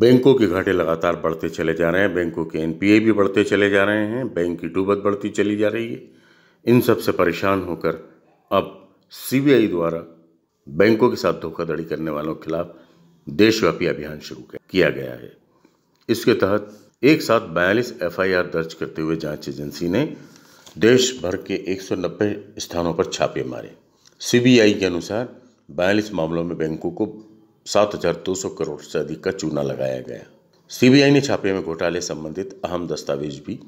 बैंकों के घाटे लगातार बढ़ते चले जा रहे हैं बैंकों के एनपीए भी बढ़ते चले जा रहे हैं बैंक की डूबत बढ़ती चली जा रही है इन सब से परेशान होकर अब सीबीआई द्वारा बैंकों के साथ धोखाधड़ी करने वालों के खिलाफ देशव्यापी अभियान शुरू किया गया है इसके तहत एक साथ बयालीस एफ दर्ज करते हुए जांच एजेंसी ने देश भर के एक स्थानों पर छापे मारे सी के अनुसार बयालीस मामलों में बैंकों को सात हजार दो सौ करोड़ से अधिक का चूना लगाया गया सीबीआई ने छापे में घोटाले संबंधित अहम दस्तावेज भी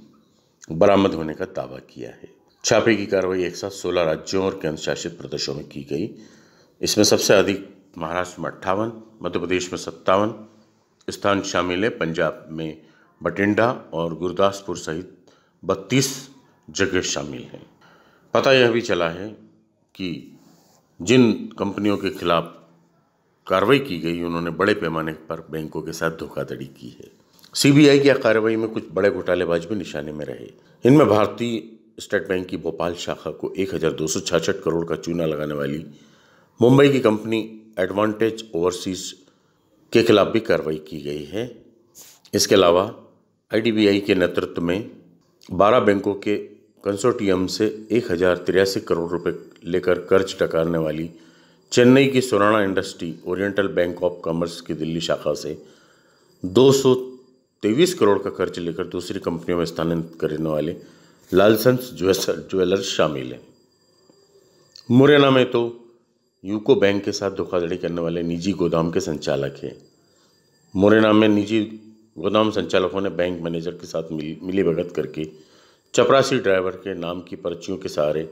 बरामद होने का दावा किया है छापे की कार्रवाई एक साथ सोलह राज्यों और केंद्र शासित प्रदेशों में की गई इसमें सबसे अधिक महाराष्ट्र में अट्ठावन मध्य प्रदेश में सत्तावन स्थान शामिल है पंजाब में बठिंडा और गुरदासपुर सहित बत्तीस जगह शामिल हैं पता यह भी चला है कि जिन कंपनियों के खिलाफ कार्रवाई की गई उन्होंने बड़े पैमाने पर बैंकों के साथ धोखाधड़ी की है सीबीआई की कार्रवाई में कुछ बड़े घोटालेबाज भी निशाने में रहे इनमें भारतीय स्टेट बैंक की भोपाल शाखा को एक करोड़ का चूना लगाने वाली मुंबई की कंपनी एडवांटेज ओवरसीज के खिलाफ भी कार्रवाई की गई है इसके अलावा आई के नेतृत्व में 12 बैंकों के कंसोर्टियम से एक करोड़ रुपए लेकर कर्ज टकारने वाली चेन्नई की सोराना industry Oriental Bank of Commerce की दिल्ली शाखा से दो करोड़ का खर्च लेकर दूसरी कंपनियों में स्थानांतरित करने वाले लालसंस ज्वेलर्स शामिल हैं मुरैना में तो यूको बैंक के साथ धोखाधड़ी करने वाले निजी गोदाम के संचालक हैं मुरैना में निजी गोदाम संचालकों ने बैंक मैनेजर के साथ मिली भगत करके चपरासी ड्राइवर के नाम की पर्चियों के सहारे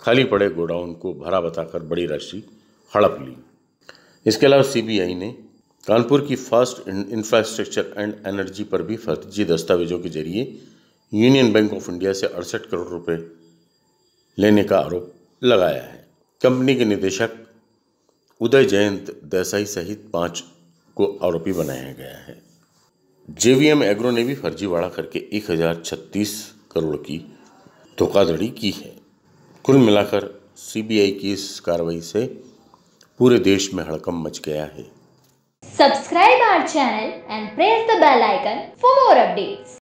खाली पड़े गोडाउन को भरा बताकर बड़ी राशि हड़प ली इसके अलावा सीबीआई ने कानपुर की फर्स्ट इंफ्रास्ट्रक्चर एंड एनर्जी पर भी फर्जी दस्तावेजों के जरिए यूनियन बैंक ऑफ इंडिया से अड़सठ करोड़ रुपए लेने का आरोप लगाया है कंपनी के निदेशक उदय जयंत देसाई सहित पांच को आरोपी बनाया गया है जेवीएम एग्रो ने भी फर्जीवाड़ा करके एक हजार छत्तीस करोड़ की धोखाधड़ी की है कुल मिलाकर सीबीआई की इस कार्रवाई से पूरे देश में हड़कम मच गया है subscribe our channel and press the bell icon for more updates